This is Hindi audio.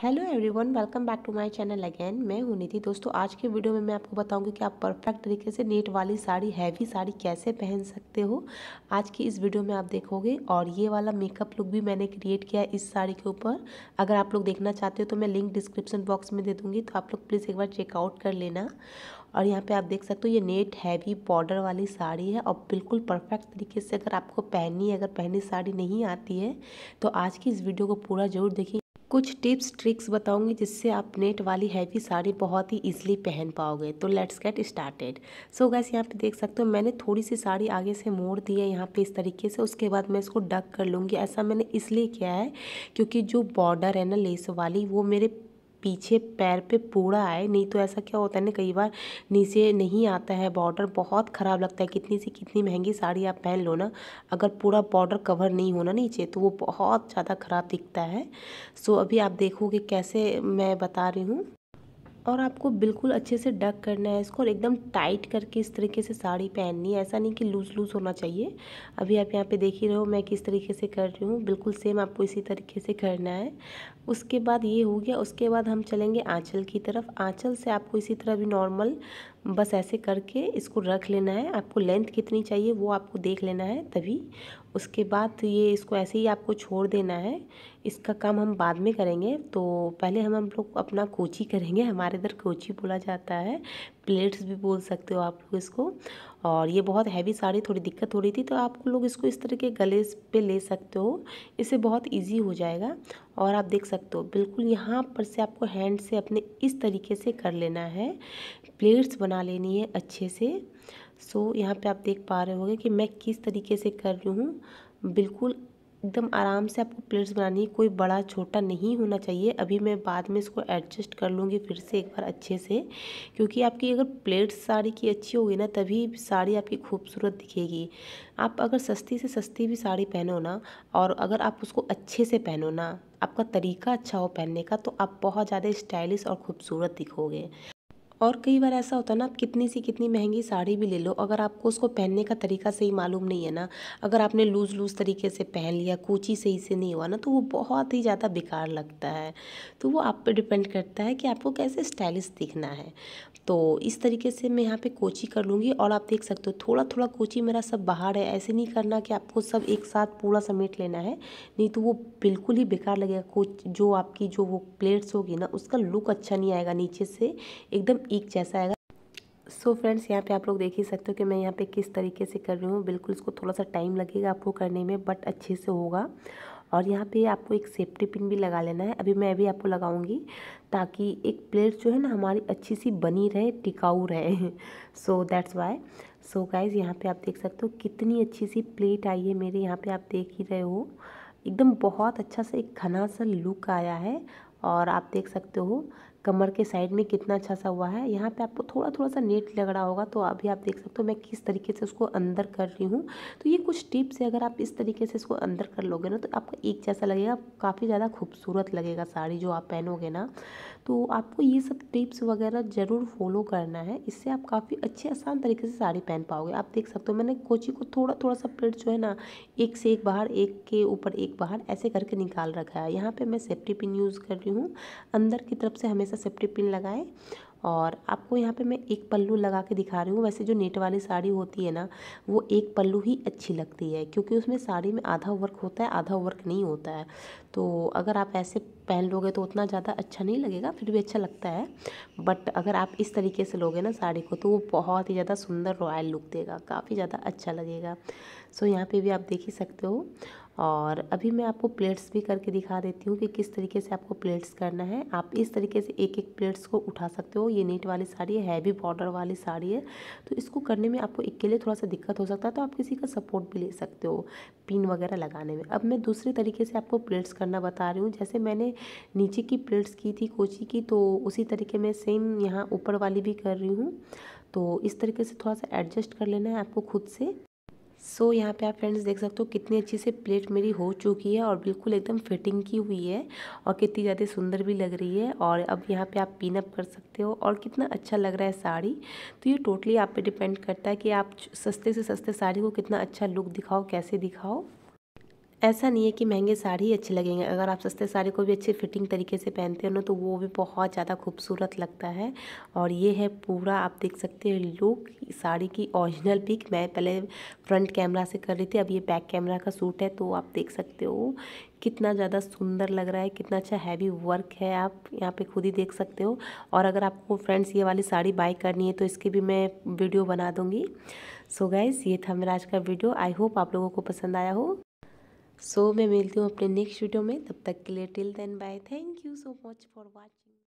hello everyone welcome back to my channel again मैं हूं निधि दोस्तों आज के वीडियो में मैं आपको बताऊंगी कि आप परफेक्ट तरीके से नेट वाली साड़ी हैवी साड़ी कैसे पहन सकते हो आज की इस वीडियो में आप देखोगे और ये वाला मेकअप लुक भी मैंने क्रिएट किया है इस साड़ी के ऊपर अगर आप लोग देखना चाहते हो तो मैं लिंक डिस्क्रिप्शन बॉक्स में दे दूँगी तो आप लोग प्लीज़ एक बार चेकआउट कर लेना और यहाँ पे आप देख सकते हो ये नेट हैवी बॉर्डर वाली साड़ी है और बिल्कुल परफेक्ट तरीके से अगर आपको पहननी है अगर पहनी साड़ी नहीं आती है तो आज की इस वीडियो को पूरा जरूर देखिए कुछ टिप्स ट्रिक्स बताऊंगी जिससे आप नेट वाली हैवी साड़ी बहुत ही इजीली पहन पाओगे तो let's get started so guys यहाँ पे देख सकते हो मैंने थोड़ी सी साड़ी आगे से मोड़ दी है यहाँ पे इस तरीके से उसके बाद मैं इसको डक कर लूँगी ऐसा मैंने इसलिए किया है क्योंकि जो बॉर्डर है ना लेस वाली वो मेरे पीछे पैर पे पूरा आए नहीं तो ऐसा क्या होता है ना कई बार नीचे नहीं आता है बॉर्डर बहुत ख़राब लगता है कितनी सी कितनी महंगी साड़ी आप पहन लो ना अगर पूरा बॉर्डर कवर नहीं होना नीचे तो वो बहुत ज़्यादा ख़राब दिखता है सो अभी आप देखोगे कैसे मैं बता रही हूँ और आपको बिल्कुल अच्छे से डक करना है इसको और एकदम टाइट करके इस तरीके से साड़ी पहननी है ऐसा नहीं कि लूज़ लूज़ होना चाहिए अभी आप यहाँ पे देख ही रहे हो मैं किस तरीके से कर रही हूँ बिल्कुल सेम आपको इसी तरीके से करना है उसके बाद ये हो गया उसके बाद हम चलेंगे आँचल की तरफ आँचल से आपको इसी तरह भी नॉर्मल बस ऐसे करके इसको रख लेना है आपको लेंथ कितनी चाहिए वो आपको देख लेना है तभी उसके बाद ये इसको ऐसे ही आपको छोड़ देना है इसका काम हम बाद में करेंगे तो पहले हम हम लोग अपना कोची करेंगे हमारे इधर कोची बोला जाता है प्लेट्स भी बोल सकते हो आप लोग इसको और ये बहुत हैवी साड़ी थोड़ी दिक्कत हो रही थी तो आप लोग इसको इस तरह के गले पे ले सकते हो इसे बहुत इजी हो जाएगा और आप देख सकते हो बिल्कुल यहाँ पर से आपको हैंड से अपने इस तरीके से कर लेना है प्लेट्स बना लेनी है अच्छे से सो यहाँ पे आप देख पा रहे होंगे कि मैं किस तरीके से कर रही हूँ बिल्कुल एकदम आराम से आपको प्लेट्स बनानी है कोई बड़ा छोटा नहीं होना चाहिए अभी मैं बाद में इसको एडजस्ट कर लूँगी फिर से एक बार अच्छे से क्योंकि आपकी अगर प्लेट्स साड़ी की अच्छी होगी ना तभी साड़ी आपकी खूबसूरत दिखेगी आप अगर सस्ती से सस्ती भी साड़ी पहनो ना और अगर आप उसको अच्छे से पहनो ना आपका तरीका अच्छा हो पहनने का तो आप बहुत ज़्यादा स्टाइलिश और ख़ूबसूरत दिखोगे और कई बार ऐसा होता है ना आप कितनी सी कितनी महंगी साड़ी भी ले लो अगर आपको उसको पहनने का तरीका सही मालूम नहीं है ना अगर आपने लूज़ लूज़ तरीके से पहन लिया कूची सही से नहीं हुआ ना तो वो बहुत ही ज़्यादा बेकार लगता है तो वो आप पे डिपेंड करता है कि आपको कैसे स्टाइलिश दिखना है तो इस तरीके से मैं यहाँ पर कोची कर लूँगी और आप देख सकते हो थोड़ा थोड़ा कोची मेरा सब बाहर है ऐसे नहीं करना कि आपको सब एक साथ पूरा समेट लेना है नहीं तो वो बिल्कुल ही बेकार लगेगा कोच जो आपकी जो वो प्लेट्स होगी ना उसका लुक अच्छा नहीं आएगा नीचे से एकदम एक जैसा आएगा सो so फ्रेंड्स यहाँ पे आप लोग देख ही सकते हो कि मैं यहाँ पे किस तरीके से कर रही हूँ बिल्कुल इसको थोड़ा सा टाइम लगेगा आपको करने में बट अच्छे से होगा और यहाँ पे आपको एक सेफ्टी पिन भी लगा लेना है अभी मैं अभी आपको लगाऊंगी ताकि एक प्लेट जो है ना हमारी अच्छी सी बनी रहे टिकाऊ रहे so that's why so guys यहाँ पे आप देख सकते हो कितनी अच्छी सी प्लेट आई है मेरे यहाँ पे आप देख ही रहे हो एकदम बहुत अच्छा सा एक घना सा लुक आया है और आप देख सकते हो कमर के साइड में कितना अच्छा सा हुआ है यहाँ पे आपको थोड़ा थोड़ा सा नेट लग रहा होगा तो अभी आप देख सकते हो मैं किस तरीके से उसको अंदर कर रही हूँ तो ये कुछ टिप्स है अगर आप इस तरीके से इसको अंदर कर लोगे ना तो आपको एक जैसा लगेगा काफ़ी ज़्यादा खूबसूरत लगेगा साड़ी जो आप पहनोगे ना तो आपको ये सब टिप्स वगैरह ज़रूर फॉलो करना है इससे आप काफ़ी अच्छे आसान तरीके से साड़ी पहन पाओगे आप देख सकते हो मैंने कोची को थोड़ा थोड़ा सा प्लेट जो है ना एक से एक बाहर एक के ऊपर एक बाहर ऐसे करके निकाल रखा है यहाँ पर मैं सेफ्टी पिन यूज़ कर रही हूँ अंदर की तरफ से हमेशा से तो सेफ्टी पिन लगाएं और आपको यहाँ पे मैं एक पल्लू लगा के दिखा रही हूँ वैसे जो नेट वाली साड़ी होती है ना वो एक पल्लू ही अच्छी लगती है क्योंकि उसमें साड़ी में आधा वर्क होता है आधा वर्क नहीं होता है तो अगर आप ऐसे पहन लोगे तो उतना ज़्यादा अच्छा नहीं लगेगा फिर भी अच्छा लगता है बट अगर आप इस तरीके से लोगे ना साड़ी को तो वो बहुत ही ज़्यादा सुंदर रॉयल लुक देगा काफ़ी ज़्यादा अच्छा लगेगा सो यहाँ पर भी आप देख ही सकते हो और अभी मैं आपको प्लेट्स भी करके दिखा देती हूँ कि किस तरीके से आपको प्लेट्स करना है आप इस तरीके से एक एक प्लेट्स को उठा सकते हो ये नेट वाली साड़ी है हैवी बॉर्डर वाली साड़ी है तो इसको करने में आपको अकेले थोड़ा सा दिक्कत हो सकता है तो आप किसी का सपोर्ट भी ले सकते हो पिन वगैरह लगाने में अब मैं दूसरे तरीके से आपको प्लेट्स करना बता रही हूँ जैसे मैंने नीचे की प्लेट्स की थी कोची की तो उसी तरीके में सेम यहाँ ऊपर वाली भी कर रही हूँ तो इस तरीके से थोड़ा सा एडजस्ट कर लेना है आपको खुद से सो so, यहाँ पे आप फ्रेंड्स देख सकते हो कितनी अच्छी से प्लेट मेरी हो चुकी है और बिल्कुल एकदम फिटिंग की हुई है और कितनी ज़्यादा सुंदर भी लग रही है और अब यहाँ पे आप पिनअप कर सकते हो और कितना अच्छा लग रहा है साड़ी तो ये टोटली आप पे डिपेंड करता है कि आप सस्ते से सस्ते साड़ी को कितना अच्छा लुक दिखाओ कैसे दिखाओ ऐसा नहीं है कि महंगे साड़ी अच्छे लगेंगे अगर आप सस्ते साड़ी को भी अच्छी फिटिंग तरीके से पहनते हो ना तो वो भी बहुत ज़्यादा खूबसूरत लगता है और ये है पूरा आप देख सकते हैं लुक साड़ी की ओरिजिनल पिक मैं पहले फ्रंट कैमरा से कर रही थी अब ये बैक कैमरा का सूट है तो आप देख सकते हो कितना ज़्यादा सुंदर लग रहा है कितना अच्छा हैवी वर्क है आप यहाँ पे खुद ही देख सकते हो और अगर आपको फ्रेंड्स ये वाली साड़ी बाय करनी है तो इसकी भी मैं वीडियो बना दूँगी सो गाइज़ ये था मेरा आज का वीडियो आई होप आप लोगों को पसंद आया हो सो so, मैं मिलती हूँ अपने नेक्स्ट वीडियो में तब तक के लिए till then bye thank you so much for watching